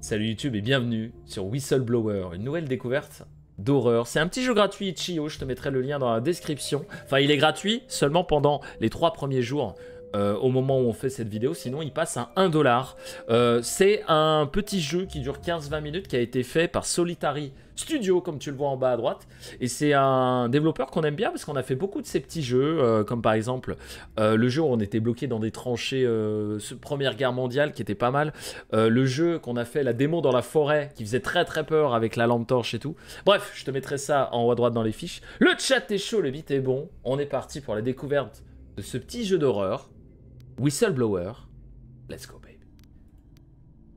Salut YouTube et bienvenue sur Whistleblower, une nouvelle découverte d'horreur. C'est un petit jeu gratuit, Chio, je te mettrai le lien dans la description. Enfin, il est gratuit seulement pendant les trois premiers jours euh, au moment où on fait cette vidéo, sinon il passe à 1 dollar. Euh, c'est un petit jeu qui dure 15-20 minutes, qui a été fait par Solitary Studio, comme tu le vois en bas à droite. Et c'est un développeur qu'on aime bien parce qu'on a fait beaucoup de ces petits jeux, euh, comme par exemple le jeu où on était bloqué dans des tranchées Première Guerre mondiale, qui était pas mal. le jeu qu'on a fait, la démo dans la forêt, qui faisait très très peur avec la lampe torche et tout. Bref, je te mettrai ça en haut à droite dans les fiches. Le chat est chaud, le beat est bon. On est parti pour la découverte de ce petit jeu d'horreur. Whistleblower, let's go, baby.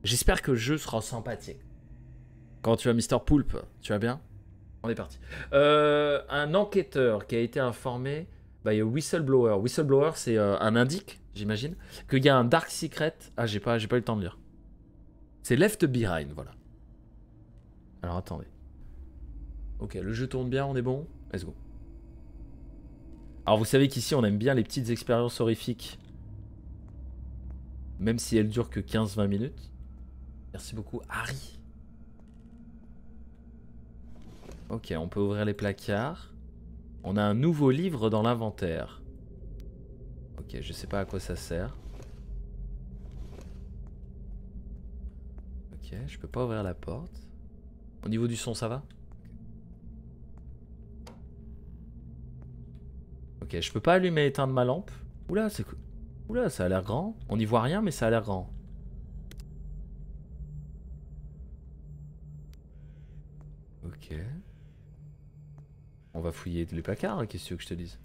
J'espère que le jeu sera sympathique. Quand tu as Mr. Poulpe, tu vas bien On est parti. Euh, un enquêteur qui a été informé by a whistleblower. Whistleblower, c'est euh, un indique, j'imagine, qu'il y a un dark secret. Ah, j'ai pas, j'ai pas eu le temps de lire. C'est Left Behind, voilà. Alors attendez. Ok, le jeu tourne bien, on est bon Let's go. Alors vous savez qu'ici on aime bien les petites expériences horrifiques même si elle dure que 15-20 minutes. Merci beaucoup, Harry. Ok, on peut ouvrir les placards. On a un nouveau livre dans l'inventaire. Ok, je sais pas à quoi ça sert. Ok, je peux pas ouvrir la porte. Au niveau du son, ça va Ok, je peux pas allumer et éteindre ma lampe. Oula, c'est cool. Oula, ça a l'air grand. On n'y voit rien, mais ça a l'air grand. Ok. On va fouiller les placards, hein, qu'est-ce que tu veux que je te dise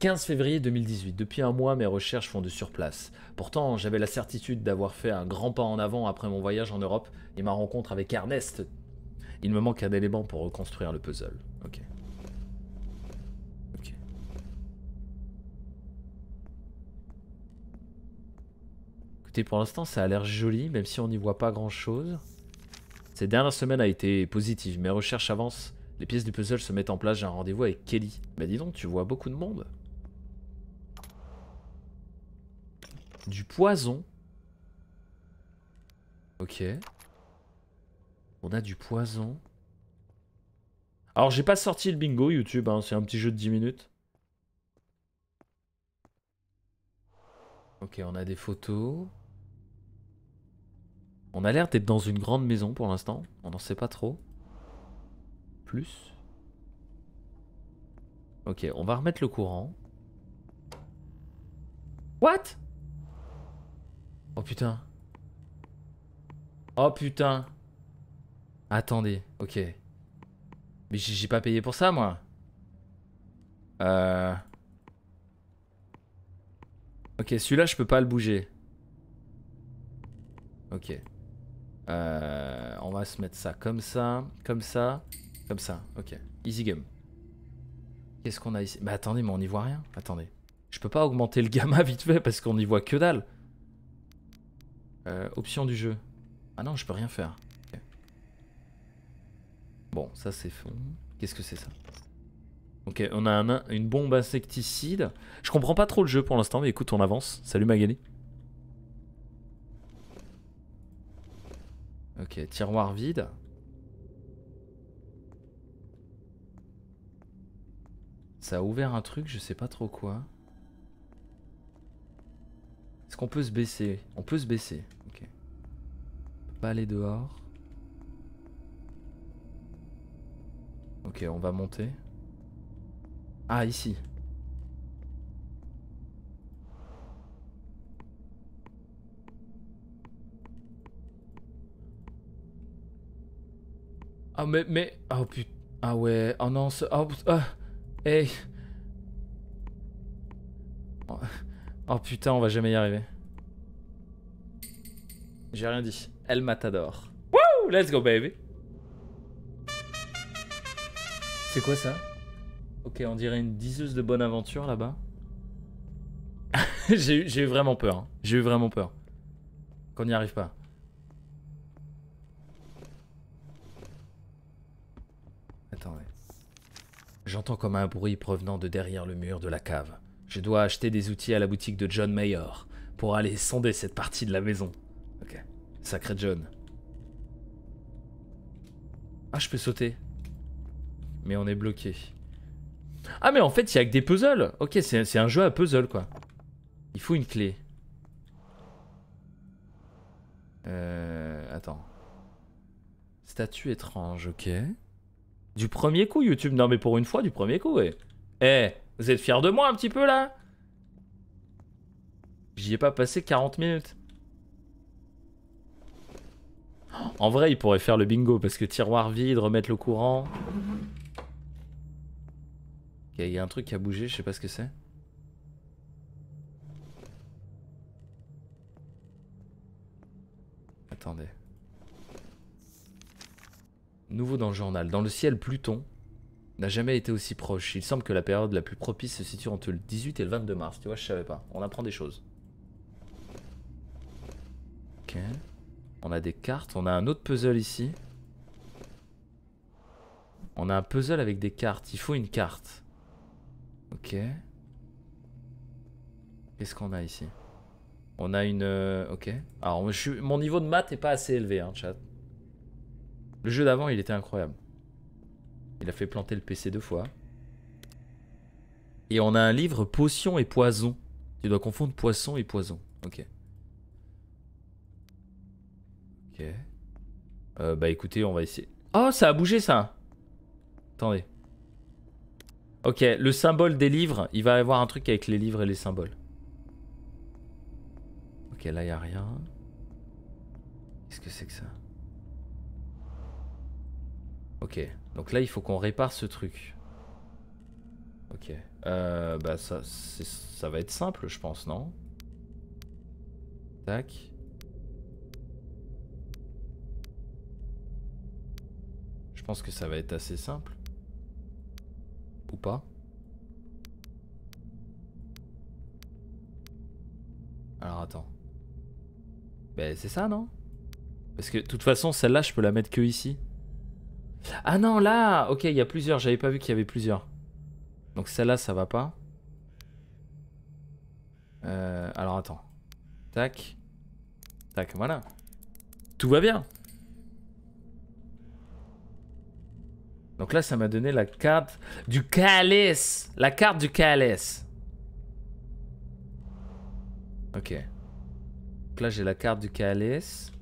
15 février 2018. Depuis un mois, mes recherches font de surplace. Pourtant, j'avais la certitude d'avoir fait un grand pas en avant après mon voyage en Europe et ma rencontre avec Ernest. Il me manque un élément pour reconstruire le puzzle. Ok. Écoutez, pour l'instant, ça a l'air joli, même si on n'y voit pas grand-chose. Cette dernière semaine a été positive. Mes recherches avancent. Les pièces du puzzle se mettent en place. J'ai un rendez-vous avec Kelly. Bah dis donc, tu vois beaucoup de monde. Du poison. Ok. On a du poison. Alors j'ai pas sorti le bingo YouTube, hein, c'est un petit jeu de 10 minutes. Ok, on a des photos. On a l'air d'être dans une grande maison pour l'instant. On n'en sait pas trop. Plus. Ok, on va remettre le courant. What Oh putain. Oh putain. Attendez, ok. Mais j'ai pas payé pour ça, moi. Euh... Ok, celui-là, je peux pas le bouger. Ok. Euh, on va se mettre ça comme ça, comme ça, comme ça. Ok. Easy game. Qu'est-ce qu'on a ici Bah attendez, mais on n'y voit rien. Attendez. Je peux pas augmenter le gamma vite fait parce qu'on n'y voit que dalle. Euh, option du jeu. Ah non, je peux rien faire. Bon, ça c'est fond. Qu'est-ce que c'est ça Ok, on a une bombe insecticide. Je comprends pas trop le jeu pour l'instant, mais écoute, on avance. Salut Magali. Ok, tiroir vide. Ça a ouvert un truc, je sais pas trop quoi. Est-ce qu'on peut se baisser On peut se baisser. Ok. On peut pas aller dehors. Ok, on va monter. Ah, ici. Ah, oh, mais, mais... Oh, putain. Ah ouais, oh non, ce... Oh, oh Hey. Oh, oh. putain, on va jamais y arriver. J'ai rien dit. El Matador. Wouh Let's go, baby C'est quoi ça Ok, on dirait une diseuse de bonne aventure là-bas. J'ai eu, vraiment peur. Hein. J'ai eu vraiment peur. Qu'on n'y arrive pas. J'entends comme un bruit provenant de derrière le mur de la cave. Je dois acheter des outils à la boutique de John Mayor pour aller sonder cette partie de la maison. Ok. Sacré John. Ah, je peux sauter. Mais on est bloqué. Ah, mais en fait, il y a que des puzzles. Ok, c'est un jeu à puzzle, quoi. Il faut une clé. Euh, attends. Statue étrange, ok. Du premier coup, YouTube. Non, mais pour une fois, du premier coup, ouais. Eh, vous êtes fiers de moi un petit peu là J'y ai pas passé 40 minutes. En vrai, il pourrait faire le bingo parce que tiroir vide, remettre le courant. Il y a un truc qui a bougé, je sais pas ce que c'est. Nouveau dans le journal. Dans le ciel, Pluton n'a jamais été aussi proche. Il semble que la période la plus propice se situe entre le 18 et le 22 mars. Tu vois, je savais pas. On apprend des choses. Ok. On a des cartes. On a un autre puzzle ici. On a un puzzle avec des cartes. Il faut une carte. Ok. Qu'est-ce qu'on a ici On a une... Euh, ok. Alors, je suis... mon niveau de maths n'est pas assez élevé, hein, chat. Le jeu d'avant, il était incroyable. Il a fait planter le PC deux fois. Et on a un livre Potion et Poison. Tu dois confondre poisson et poison. Ok. Ok. Euh, bah écoutez, on va essayer. Oh, ça a bougé ça Attendez. Ok, le symbole des livres, il va y avoir un truc avec les livres et les symboles. Ok, là, il a rien. Qu'est-ce que c'est que ça Ok, donc là il faut qu'on répare ce truc. Ok, euh, bah ça, ça va être simple je pense, non Tac. Je pense que ça va être assez simple. Ou pas Alors attends. Bah c'est ça non Parce que de toute façon celle-là je peux la mettre que ici. Ah non, là Ok, il y a plusieurs. J'avais pas vu qu'il y avait plusieurs. Donc celle-là, ça va pas. Euh, alors attends. Tac. Tac, voilà. Tout va bien. Donc là, ça m'a donné la carte du calice. La carte du calice. Ok. Donc là, j'ai la carte du calice.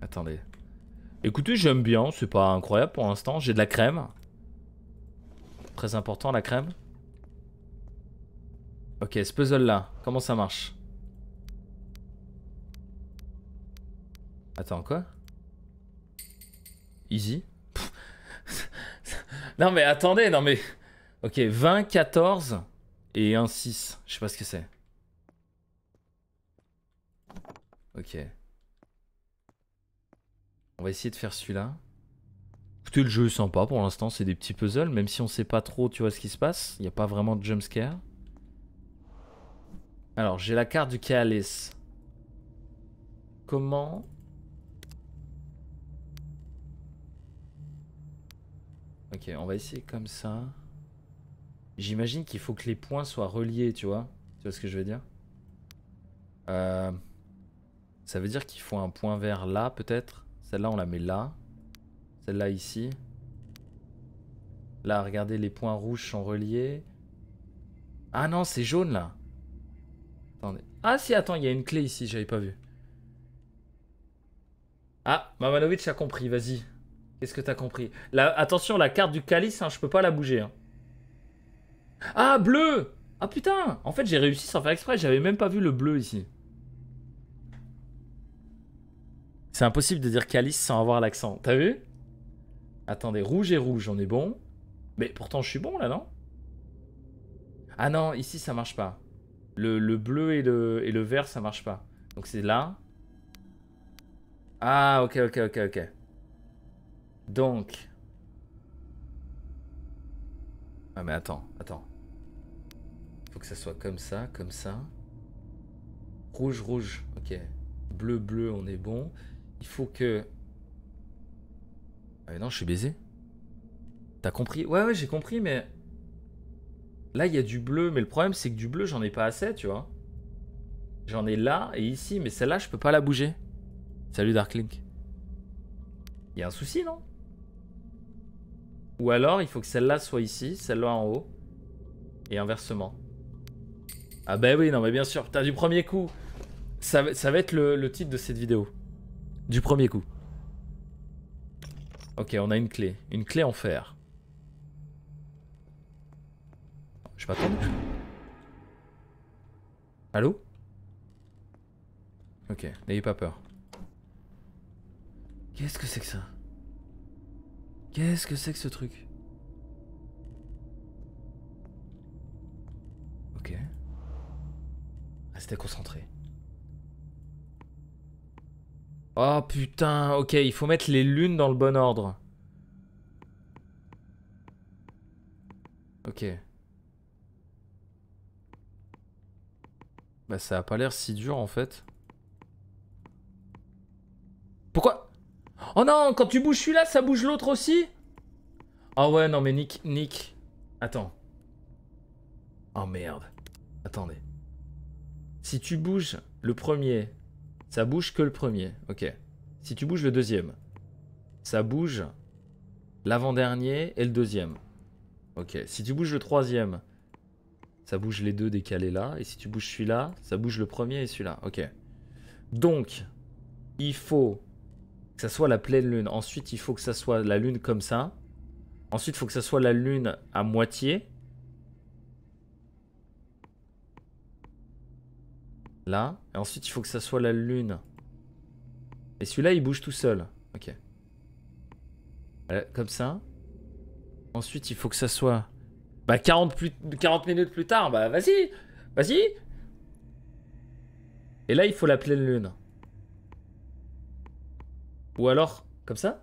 Attendez. Écoutez, j'aime bien, c'est pas incroyable pour l'instant. J'ai de la crème. Très important, la crème. Ok, ce puzzle-là, comment ça marche Attends, quoi Easy Non mais attendez, non mais... Ok, 20, 14 et 1, 6. Je sais pas ce que c'est. Ok. On va essayer de faire celui-là. Écoutez, le jeu est sympa pour l'instant, c'est des petits puzzles, même si on sait pas trop, tu vois, ce qui se passe. Il n'y a pas vraiment de jumpscare. Alors, j'ai la carte du Kalis. Comment Ok, on va essayer comme ça. J'imagine qu'il faut que les points soient reliés, tu vois. Tu vois ce que je veux dire euh, Ça veut dire qu'il faut un point vert là, peut-être celle-là, on la met là. Celle-là ici. Là, regardez, les points rouges sont reliés. Ah non, c'est jaune là. Attendez. Ah si, attends, il y a une clé ici, j'avais pas vu. Ah, Mamanovic a compris, vas-y. Qu'est-ce que t'as compris Attention, la carte du calice, hein, je peux pas la bouger. Hein. Ah, bleu Ah putain En fait, j'ai réussi sans faire exprès, j'avais même pas vu le bleu ici. C'est impossible de dire calice sans avoir l'accent. T'as vu Attendez, rouge et rouge, on est bon. Mais pourtant, je suis bon là, non Ah non, ici, ça marche pas. Le, bleu et le, et le vert, ça marche pas. Donc c'est là. Ah, ok, ok, ok, ok. Donc. Ah, mais attends, attends. Il Faut que ça soit comme ça, comme ça. Rouge, rouge, ok. Bleu, bleu, on est bon. Il faut que... Ah mais non, je suis baisé. T'as compris Ouais, ouais, j'ai compris, mais... Là, il y a du bleu, mais le problème, c'est que du bleu, j'en ai pas assez, tu vois. J'en ai là et ici, mais celle-là, je peux pas la bouger. Salut Darklink. Il y a un souci, non Ou alors, il faut que celle-là soit ici, celle-là en haut, et inversement. Ah bah oui, non mais bien sûr, T'as du premier coup, ça, va être le titre de cette vidéo du premier coup. Ok, on a une clé. Une clé en fer. Je pas trop... Allô Ok, n'ayez pas peur. Qu'est-ce que c'est que ça Qu'est-ce que c'est que ce truc Ok. Restez ah, concentrés. Oh putain, ok, il faut mettre les lunes dans le bon ordre. Ok. Bah ça a pas l'air si dur en fait. Pourquoi Oh non, quand tu bouges celui-là, ça bouge l'autre aussi Ah oh ouais, non mais Nick, Nick. Attends. Oh merde. Attendez. Si tu bouges le premier ça bouge que le premier. Ok. Si tu bouges le deuxième, ça bouge l'avant-dernier et le deuxième. Ok. Si tu bouges le troisième, ça bouge les deux décalés là. Et si tu bouges celui-là, ça bouge le premier et celui-là. Ok. Donc, il faut que ça soit la pleine lune. Ensuite, il faut que ça soit la lune comme ça. Ensuite, il faut que ça soit la lune à moitié. Là. Et ensuite, il faut que ça soit la lune. Et celui-là, il bouge tout seul. Ok. Euh, comme ça. Ensuite, il faut que ça soit... Bah 40, plus... 40 minutes plus tard, bah vas-y Vas-y Et là, il faut la pleine lune. Ou alors, comme ça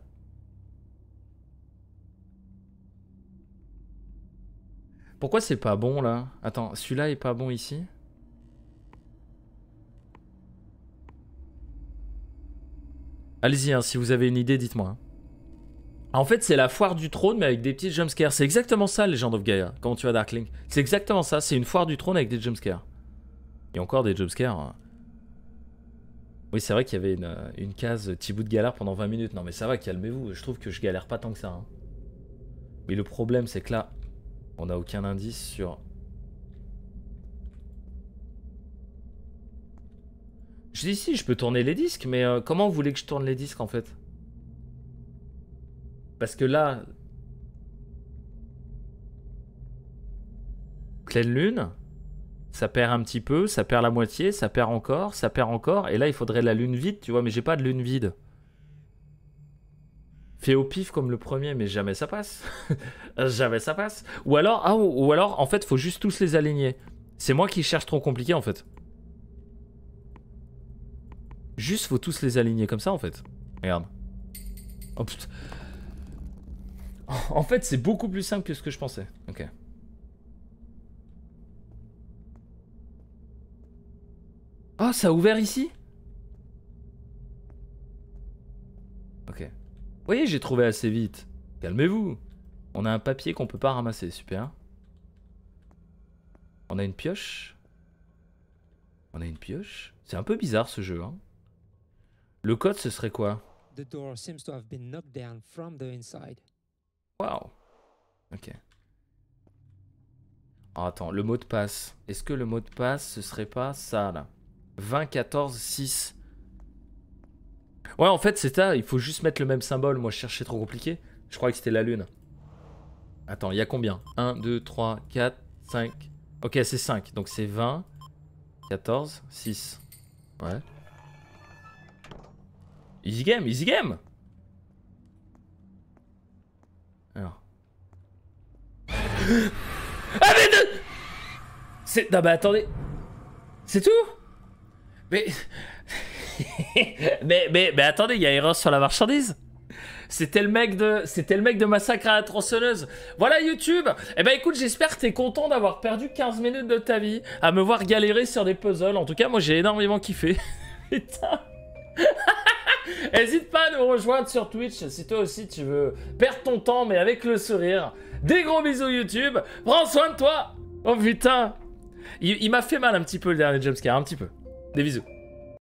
Pourquoi c'est pas bon, là Attends, celui-là est pas bon ici Allez-y, hein, si vous avez une idée, dites-moi. Hein. En fait, c'est la foire du trône, mais avec des petits jumpscares. C'est exactement ça, Legend of Gaia, quand tu vas Darkling. C'est exactement ça, c'est une foire du trône avec des jumpscares. Et encore des jumpscares. Hein. Oui, c'est vrai qu'il y avait une, euh, une case Thibaut de galère pendant 20 minutes. Non, mais ça va, calmez-vous. Je trouve que je galère pas tant que ça. Mais le problème, c'est que là, on n'a aucun indice sur Je dis si, je peux tourner les disques, mais euh, comment vous voulez que je tourne les disques en fait Parce que là... Pleine lune, ça perd un petit peu, ça perd la moitié, ça perd encore, ça perd encore, et là il faudrait la lune vide, tu vois, mais j'ai pas de lune vide. Fais au pif comme le premier, mais jamais ça passe. jamais ça passe. Ou alors, ah, ou alors, en fait, faut juste tous les aligner. C'est moi qui cherche trop compliqué en fait. Juste, faut tous les aligner comme ça, en fait. Regarde. Oh putain. En fait, c'est beaucoup plus simple que ce que je pensais. Ok. Ah, oh, ça a ouvert ici Ok. Vous voyez, j'ai trouvé assez vite. Calmez-vous. On a un papier qu'on peut pas ramasser, super. On a une pioche. On a une pioche. C'est un peu bizarre ce jeu, hein. Le code, ce serait quoi Wow. Ok. Ah, attends, le mot de passe. Est-ce que le mot de passe, ce serait pas ça, là 20, 14, 6. Ouais, en fait, c'est ça. Il faut juste mettre le même symbole. Moi, je cherchais trop compliqué. Je croyais que c'était la lune. Attends, il y a combien 1, 2, 3, 4, 5. Ok, c'est 5. Donc, c'est 20, 14, 6. Ouais. Easy game, easy game Alors. Ah mais de... C'est... Non bah attendez. C'est tout Mais... mais, mais, attendez, il y a erreur sur la marchandise c'était le mec de, c'était le mec de Massacre à la tronçonneuse. Voilà YouTube. et eh ben écoute, j'espère que t'es content d'avoir perdu 15 minutes de ta vie à me voir galérer sur des puzzles. En tout cas, moi j'ai énormément kiffé. Putain. N'hésite pas à nous rejoindre sur Twitch si toi aussi tu veux perdre ton temps, mais avec le sourire. Des gros bisous YouTube. Prends soin de toi. Oh putain. Il, m'a fait mal un petit peu le dernier jumpscare, un petit peu. Des bisous.